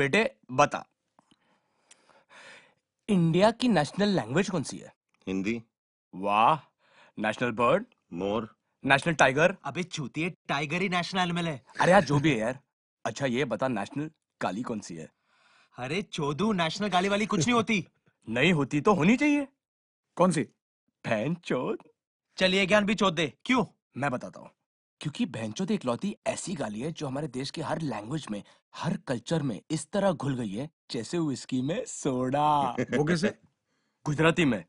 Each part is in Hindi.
बेटे बता इंडिया की नेशनल लैंग्वेज कौन सी है हिंदी वाह नेशनल बर्ड मोर नेशनल टाइगर अबे है टाइगर ही नेशनल एनिमल है अरे यार जो भी है यार अच्छा ये बता नेशनल गाली कौन सी है अरे चोदू नेशनल गाली वाली कुछ नहीं होती नहीं होती तो होनी चाहिए कौन सी फैन चोद चलिए ज्ञान भी चोद दे क्यों मैं बताता हूँ क्योंकि भैंचोद इकलौती ऐसी गाली है जो हमारे देश के हर लैंग्वेज में हर कल्चर में इस तरह घुल गई है जैसे विस्की में सोडा वो कैसे गुजराती में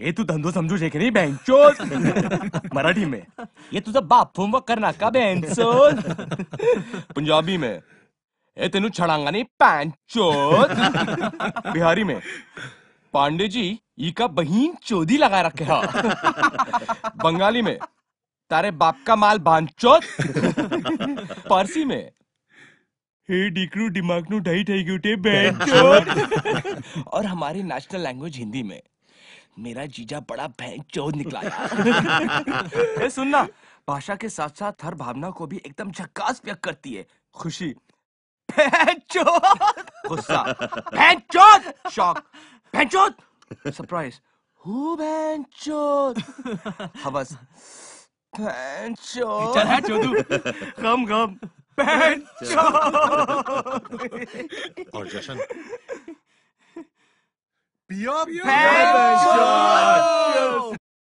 ये तू धंधो समझो छे नहीं बँचोस मराठी में ये तो बाप व करना का बँचोस पंजाबी में ये तेन छड़ांगा नहीं पैंचो बिहारी में पांडे जी ई का बहीन चोदी लगा रखे हा बंगाली में तारे बाप का माल बांचो पारसी में हे डीकरू दिमाग नु ढाई ढाई गुटे बेंचो और हमारी नेशनल लैंग्वेज हिंदी में मेरा जीजा बड़ा भैंस चौध निकला ए सुनना भाषा के साथ साथ हर भावना को भी एकदम झकास व्यक्त करती है खुशी गुस्सा शौक सरप्राइज हु हवस پنچو. چل دو. غم غم پنچو. بنچو جشن. بیا پنچو